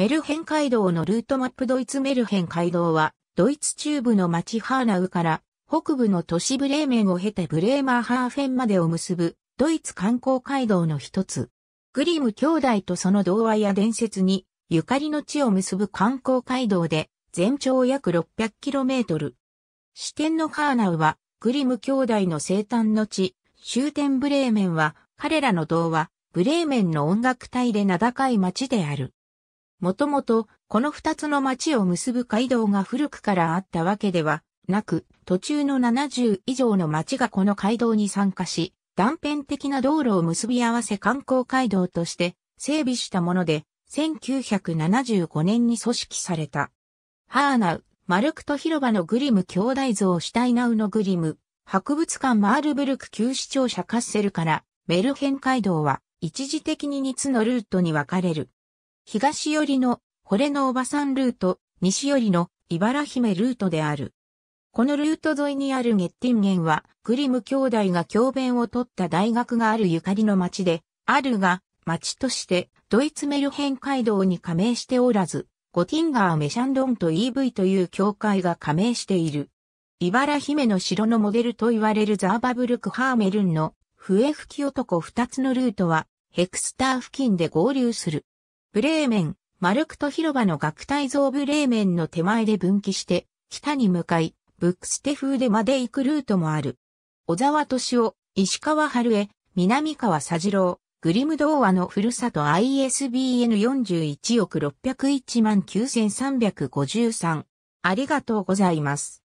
メルヘン街道のルートマップドイツメルヘン街道は、ドイツ中部の町ハーナウから北部の都市ブレーメンを経てブレーマーハーフェンまでを結ぶドイツ観光街道の一つ。グリム兄弟とその童話や伝説にゆかりの地を結ぶ観光街道で全長約 600km。支店のハーナウはグリム兄弟の生誕の地、終点ブレーメンは彼らの童話、ブレーメンの音楽隊で名高い町である。もともと、この二つの町を結ぶ街道が古くからあったわけではなく、途中の70以上の町がこの街道に参加し、断片的な道路を結び合わせ観光街道として整備したもので、1975年に組織された。ハーナウ、マルクト広場のグリム兄弟像シュタイナウのグリム、博物館マールブルク旧市庁舎カッセルからメルヘン街道は一時的に2つのルートに分かれる。東寄りの惚のおばさんルート、西寄りの茨姫ルートである。このルート沿いにあるゲッティンゲンは、グリム兄弟が教鞭を取った大学があるゆかりの町で、あるが、町としてドイツメルヘン街道に加盟しておらず、ゴティンガー・メシャンドンと EV という教会が加盟している。茨姫の城のモデルと言われるザーバブルク・ハーメルンの笛吹き男二つのルートは、ヘクスター付近で合流する。ブレーメン、マルクト広場の学体像ブレーメンの手前で分岐して、北に向かい、ブックステ風でまで行くルートもある。小沢敏夫、石川春江、南川佐治郎、グリム童話のふるさと ISBN41 億601万9353。ありがとうございます。